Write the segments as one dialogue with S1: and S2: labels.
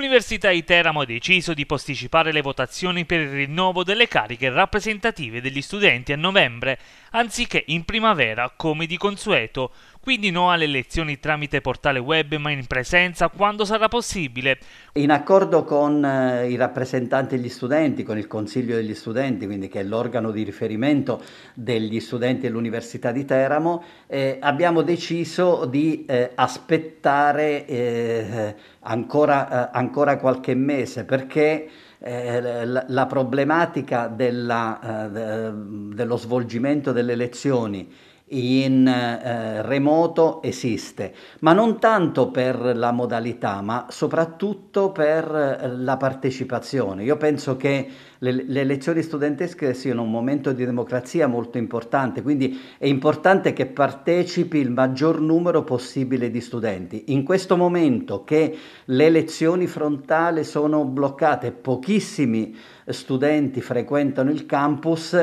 S1: l'Università di Teramo ha deciso di posticipare le votazioni per il rinnovo delle cariche rappresentative degli studenti a novembre, anziché in primavera come di consueto, quindi no alle lezioni tramite portale web ma in presenza quando sarà possibile.
S2: In accordo con eh, i rappresentanti degli studenti, con il Consiglio degli studenti, quindi che è l'organo di riferimento degli studenti dell'Università di Teramo, eh, abbiamo deciso di eh, aspettare eh, ancora, eh, ancora qualche mese perché eh, la problematica della, dello svolgimento delle elezioni in eh, remoto esiste, ma non tanto per la modalità, ma soprattutto per eh, la partecipazione. Io penso che le, le, elezioni studentesche siano un momento di democrazia molto importante, quindi è importante che partecipi il maggior numero possibile di studenti. In questo momento che le lezioni frontali sono bloccate, pochissimi studenti frequentano il campus,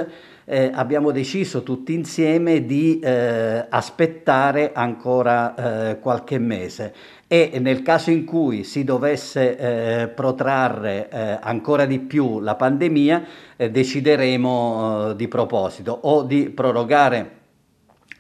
S2: eh, abbiamo deciso tutti insieme di eh, aspettare ancora eh, qualche mese e nel caso in cui si dovesse eh, protrarre eh, ancora di più la pandemia eh, decideremo di proposito o di prorogare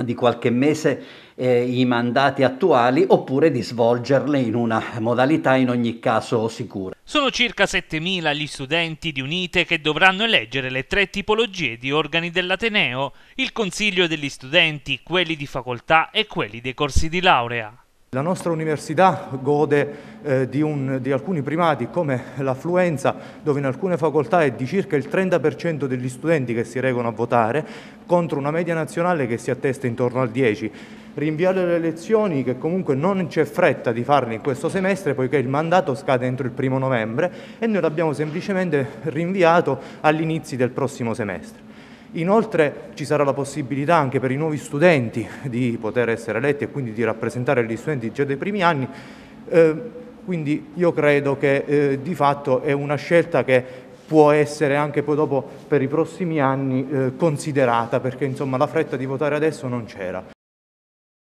S2: di qualche mese eh, i mandati attuali oppure di svolgerle in una modalità in ogni caso sicura.
S1: Sono circa 7.000 gli studenti di Unite che dovranno eleggere le tre tipologie di organi dell'Ateneo, il Consiglio degli studenti, quelli di facoltà e quelli dei corsi di laurea.
S3: La nostra università gode eh, di, un, di, alcuni primati come l'affluenza, dove in alcune facoltà è di circa il 30% degli studenti che si recano a votare, contro una media nazionale che si attesta intorno al 10%. Rinviare le elezioni che comunque non c'è fretta di farne in questo semestre poiché il mandato scade entro il primo novembre e noi l'abbiamo semplicemente rinviato all'inizio del prossimo semestre. Inoltre ci sarà la possibilità anche per i nuovi studenti di poter essere eletti e quindi di rappresentare gli studenti già dei primi anni. Eh, quindi io credo che eh, di fatto è una scelta che può essere anche poi dopo per i prossimi anni eh, considerata perché insomma la fretta di votare adesso non c'era.